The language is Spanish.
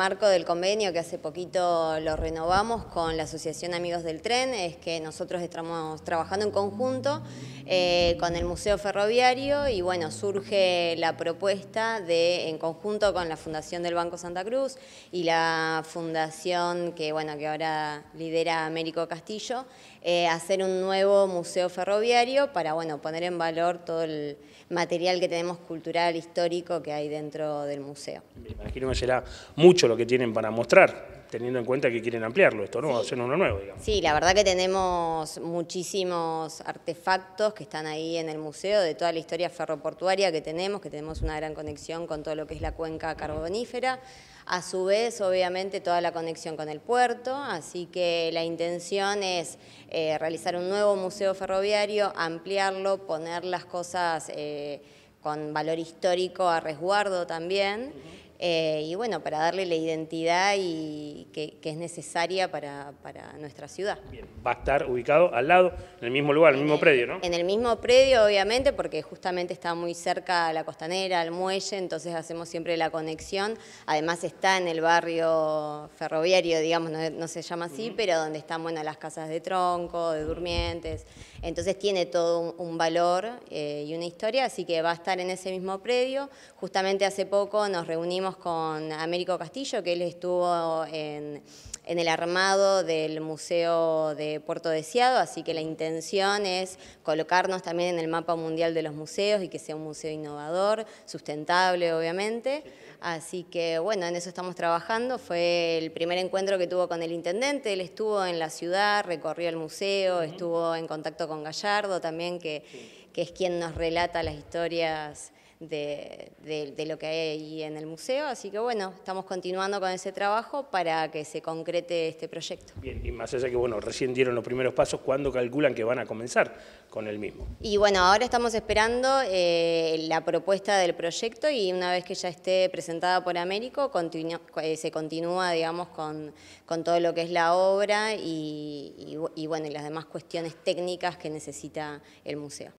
marco del convenio que hace poquito lo renovamos con la Asociación Amigos del Tren es que nosotros estamos trabajando en conjunto eh, con el Museo Ferroviario y bueno, surge la propuesta de, en conjunto con la Fundación del Banco Santa Cruz y la fundación que, bueno, que ahora lidera Américo Castillo, eh, hacer un nuevo museo ferroviario para bueno, poner en valor todo el material que tenemos cultural, histórico que hay dentro del museo. Me imagino que será mucho lo que tienen para mostrar, teniendo en cuenta que quieren ampliarlo esto, ¿no? a Hacer uno nuevo, digamos. Sí, la verdad que tenemos muchísimos artefactos que están ahí en el museo de toda la historia ferroportuaria que tenemos, que tenemos una gran conexión con todo lo que es la cuenca carbonífera. A su vez, obviamente, toda la conexión con el puerto, así que la intención es eh, realizar un nuevo museo ferroviario, ampliarlo, poner las cosas... Eh, con valor histórico a resguardo también. Eh, y bueno, para darle la identidad y que, es necesaria para, nuestra ciudad. Bien, va a estar ubicado al lado, en el mismo lugar, en el mismo predio, ¿no? En el mismo predio, obviamente, porque justamente está muy cerca a la costanera, al muelle, entonces hacemos siempre la conexión. Además está en el barrio ferroviario, digamos, no, se llama así, pero donde están, buenas las casas de tronco, de durmientes. Entonces tiene todo un, valor eh, y una historia, así que va a estar en ese mismo predio. Justamente hace poco nos reunimos con Américo Castillo, que él estuvo en, el armado del Museo de Puerto Deseado, así que la intención es colocarnos también en el mapa mundial de los museos y que sea un museo innovador, sustentable obviamente. Así que bueno, en eso estamos trabajando. Fue el primer encuentro que tuvo con el intendente, él estuvo en la ciudad, recorrió el museo, estuvo en contacto con Gallardo también, que, que es quien nos relata las historias de, lo que hay en el museo. Así que bueno, estamos continuando con ese trabajo para que se concrete este proyecto. Bien, y más allá que bueno, recién dieron los primeros pasos, ¿cuándo calculan que van a comenzar con el mismo? Y bueno, ahora estamos esperando eh, la propuesta del proyecto y una vez que ya esté presentada por Américo, eh, se continúa, digamos, con, todo lo que es la obra y, bueno, y las demás cuestiones técnicas que necesita el museo.